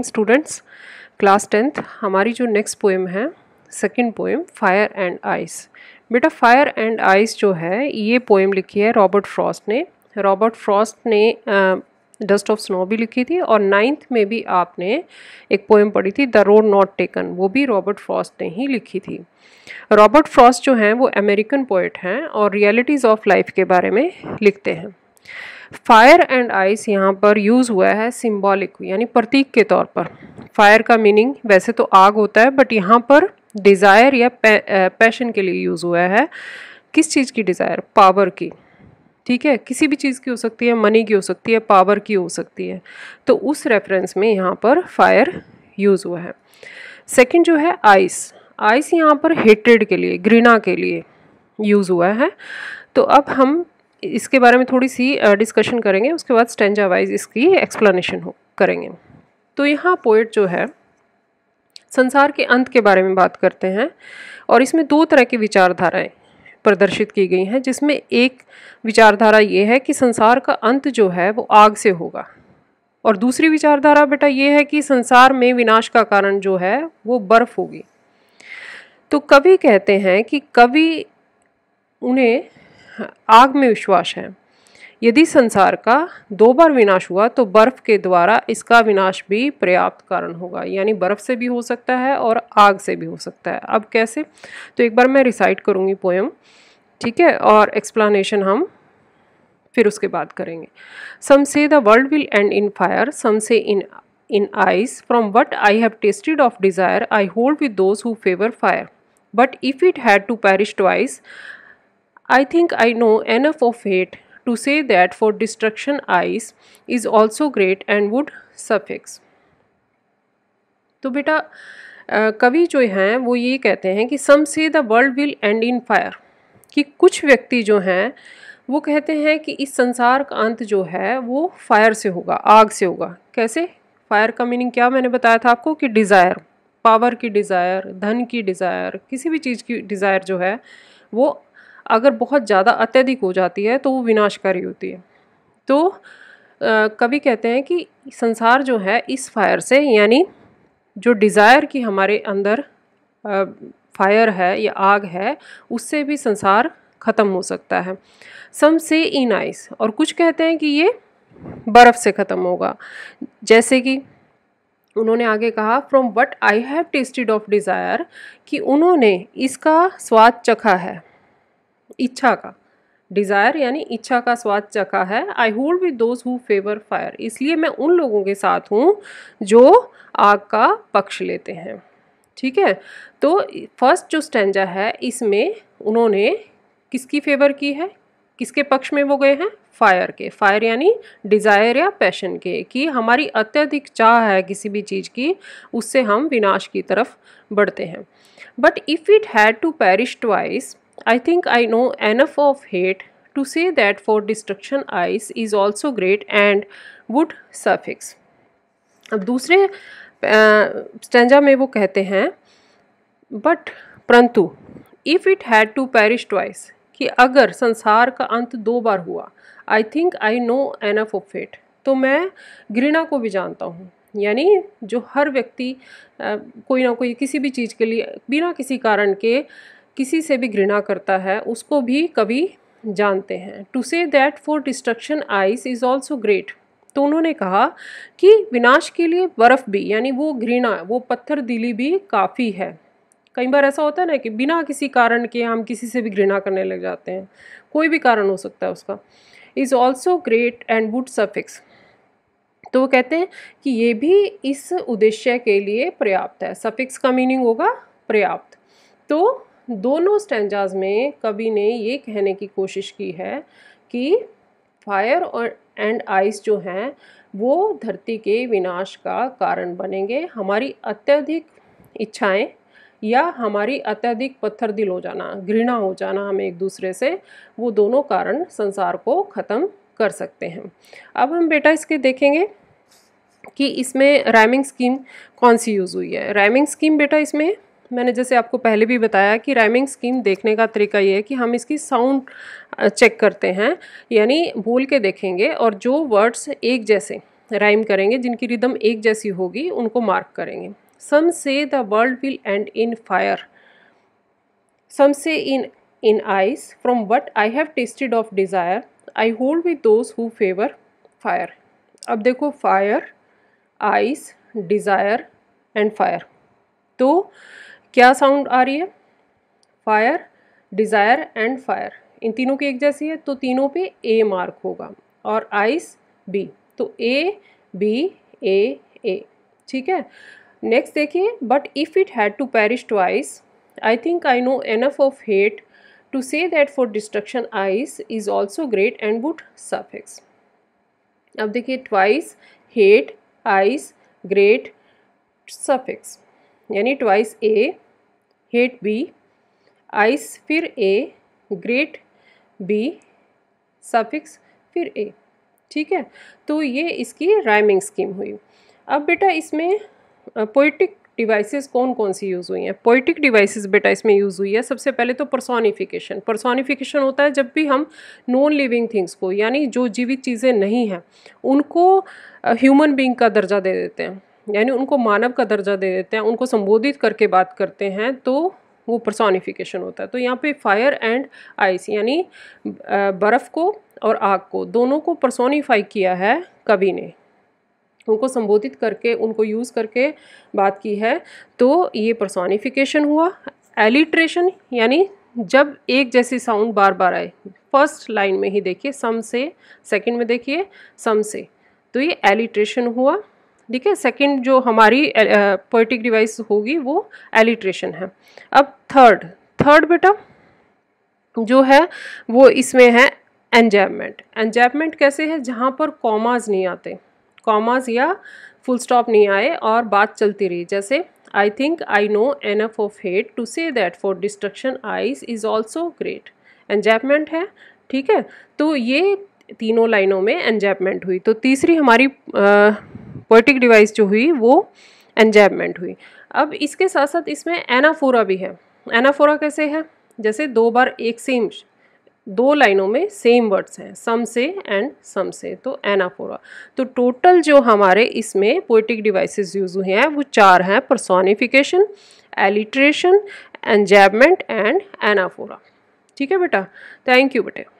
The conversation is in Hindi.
मॉर्निंग स्टूडेंट्स क्लास टेंथ हमारी जो नेक्स्ट पोएम है second poem fire and ice बेटा फायर एंड आइस जो है ये पोएम लिखी है रॉबर्ट फ्रॉस्ट ने रॉबर्ट फ्रॉस्ट ने डस्ट ऑफ स्नो भी लिखी थी और नाइन्थ में भी आपने एक पोएम पढ़ी थी द रोड नॉट टेकन वो भी रॉबर्ट फ्रॉस्ट ने ही लिखी थी रॉबर्ट फ्रॉस्ट जो हैं वो अमेरिकन पोइट हैं और रियलिटीज़ ऑफ लाइफ के बारे में लिखते हैं फायर एंड आइस यहाँ पर यूज़ हुआ है सिम्बॉलिक यानी प्रतीक के तौर पर फायर का मीनिंग वैसे तो आग होता है बट यहाँ पर डिज़ायर या पैशन के लिए यूज़ हुआ है किस चीज़ की डिज़ायर पावर की ठीक है किसी भी चीज़ की हो सकती है मनी की हो सकती है पावर की हो सकती है तो उस रेफरेंस में यहाँ पर फायर यूज़ हुआ है सेकंड जो है आइस आइस यहाँ पर हेटेड के लिए ग्रीना के लिए यूज़ हुआ है तो अब हम इसके बारे में थोड़ी सी डिस्कशन करेंगे उसके बाद स्टेंजा वाइज इसकी एक्सप्लेनेशन हो करेंगे तो यहाँ पोइट जो है संसार के अंत के बारे में बात करते हैं और इसमें दो तरह की विचारधाराएं प्रदर्शित की गई हैं जिसमें एक विचारधारा ये है कि संसार का अंत जो है वो आग से होगा और दूसरी विचारधारा बेटा ये है कि संसार में विनाश का कारण जो है वो बर्फ़ होगी तो कवि कहते हैं कि कवि उन्हें आग में विश्वास है यदि संसार का दो बार विनाश हुआ तो बर्फ़ के द्वारा इसका विनाश भी पर्याप्त कारण होगा यानी बर्फ़ से भी हो सकता है और आग से भी हो सकता है अब कैसे तो एक बार मैं रिसाइट करूँगी पोएम ठीक है और एक्सप्लानेशन हम फिर उसके बाद करेंगे some say the world will end in fire some say in in ice from what I have tasted of desire I hold with those who favour fire but if it had to perish twice I think I know enough of it to say that for destruction ice is also great and would suffix. तो बेटा कवि जो हैं वो ये कहते हैं कि some say the world will end in fire कि कुछ व्यक्ति जो हैं वो कहते हैं कि इस संसार का अंत जो है वो फायर से होगा आग से होगा कैसे फायर का मीनिंग क्या मैंने बताया था आपको कि डिज़ायर पावर की डिज़ायर धन की डिज़ायर किसी भी चीज़ की डिज़ायर जो है वो अगर बहुत ज़्यादा अत्यधिक हो जाती है तो वो विनाशकारी होती है तो कभी कहते हैं कि संसार जो है इस फायर से यानी जो डिज़ायर की हमारे अंदर फायर है या आग है उससे भी संसार ख़त्म हो सकता है सम से इन आइस और कुछ कहते हैं कि ये बर्फ़ से ख़त्म होगा जैसे कि उन्होंने आगे कहा from what I have tasted of desire कि उन्होंने इसका स्वाद चखा है इच्छा का डिज़ायर यानी इच्छा का स्वाद चखा है I hold with those who favour fire इसलिए मैं उन लोगों के साथ हूँ जो आग का पक्ष लेते हैं ठीक है तो फर्स्ट जो स्टेंजा है इसमें उन्होंने किसकी फेवर की है किसके पक्ष में वो गए हैं फायर के फायर यानी डिज़ायर या पैशन के कि हमारी अत्यधिक चाह है किसी भी चीज़ की उससे हम विनाश की तरफ बढ़ते हैं but if it had to perish twice I think I know enough of hate to say that for destruction ice is also great and would suffix अब दूसरे स्टेंजा में वो कहते हैं बट परंतु if it had to perish twice कि अगर संसार का अंत दो बार हुआ I think I know enough of it तो मैं घृणा को भी जानता हूँ यानी जो हर व्यक्ति कोई ना कोई किसी भी चीज़ के लिए बिना किसी कारण के किसी से भी घृणा करता है उसको भी कभी जानते हैं to say that for destruction ice is also great तो उन्होंने कहा कि विनाश के लिए बर्फ़ भी यानी वो घृणा वो पत्थर दिली भी काफ़ी है कई बार ऐसा होता है ना कि बिना किसी कारण के हम किसी से भी घृणा करने लग जाते हैं कोई भी कारण हो सकता है उसका is also great and would suffice तो वो कहते हैं कि ये भी इस उद्देश्य के लिए पर्याप्त है सफिक्स का मीनिंग होगा पर्याप्त तो दोनों स्टेंजाज में कवि ने ये कहने की कोशिश की है कि फायर और एंड आइस जो हैं वो धरती के विनाश का कारण बनेंगे हमारी अत्यधिक इच्छाएं या हमारी अत्यधिक पत्थर दिल हो जाना घृणा हो जाना हमें एक दूसरे से वो दोनों कारण संसार को ख़त्म कर सकते हैं अब हम बेटा इसके देखेंगे कि इसमें रैमिंग स्कीम कौन सी यूज़ हुई है रैमिंग स्कीम बेटा इसमें मैंने जैसे आपको पहले भी बताया कि राइमिंग स्कीम देखने का तरीका ये है कि हम इसकी साउंड चेक करते हैं यानी बोल के देखेंगे और जो वर्ड्स एक जैसे राइम करेंगे जिनकी रिदम एक जैसी होगी उनको मार्क करेंगे some say the world will end in fire some say in in ice from what I have tasted of desire I hold with those who favour fire अब देखो fire ice desire and fire तो क्या साउंड आ रही है फायर डिज़ायर एंड फायर इन तीनों की एक जैसी है तो तीनों पे ए मार्क होगा और आइस बी तो ए बी ए ए ठीक है नेक्स्ट देखिए but if it had to perish twice I think I know enough of hate to say that for destruction ice is also great and good suffice अब देखिए twice hate ice great suffice यानी twice A hate B ice फिर ए ग्रेट बी सफिक्स फिर ए ठीक है तो ये इसकी राइमिंग स्कीम हुई अब बेटा इसमें पोइटिक डिवाइसेस कौन कौन सी यूज़ हुई हैं पोइटिक डिवाइसेस बेटा इसमें यूज़ हुई है सबसे पहले तो पर्सोनिफिकेशन पर्सोनिफिकेशन होता है जब भी हम नॉन लिविंग थिंग्स को यानी जो जीवित चीज़ें नहीं हैं उनको ह्यूमन बींग का दर्जा दे देते हैं यानी उनको मानव का दर्जा दे देते हैं उनको संबोधित करके बात करते हैं तो वो पर्सोनिफिकेशन होता है तो यहाँ पे फायर एंड आइस यानी बर्फ़ को और आग को दोनों को पर्सोनीफाई किया है कवि ने उनको संबोधित करके उनको यूज़ करके बात की है तो ये प्रसोनिफिकेशन हुआ एलिट्रेशन यानी जब एक जैसी साउंड बार बार आए फर्स्ट लाइन में ही देखिए सम से सेकंड में देखिए सम से तो ये एलिट्रेशन हुआ ठीक है सेकेंड जो हमारी पोइटिक डिवाइस होगी वो एलिट्रेशन है अब थर्ड थर्ड बेटा जो है वो इसमें है एंजैबमेंट एंजैबमेंट कैसे है जहाँ पर कॉमाज नहीं आते कॉमाज या फुल स्टॉप नहीं आए और बात चलती रही जैसे I think I know enough of hate to say that for destruction ice is also great enjambment है ठीक है तो ये तीनों लाइनों में एंजैपमेंट हुई तो तीसरी हमारी आ, पोइटिक डिवाइस जो हुई वो एंजैबमेंट हुई अब इसके साथ साथ इसमें एनाफोरा भी है एनाफोरा कैसे है जैसे दो बार एक सेम दो लाइनों में सेम वर्ड्स हैं सम से एंड सम से तो एनाफोरा तो टोटल जो हमारे इसमें पोइटिक डिवाइसेस यूज हुए हैं वो चार हैं personification alliteration enjambment and anaphora ठीक है बेटा थैंक यू बेटे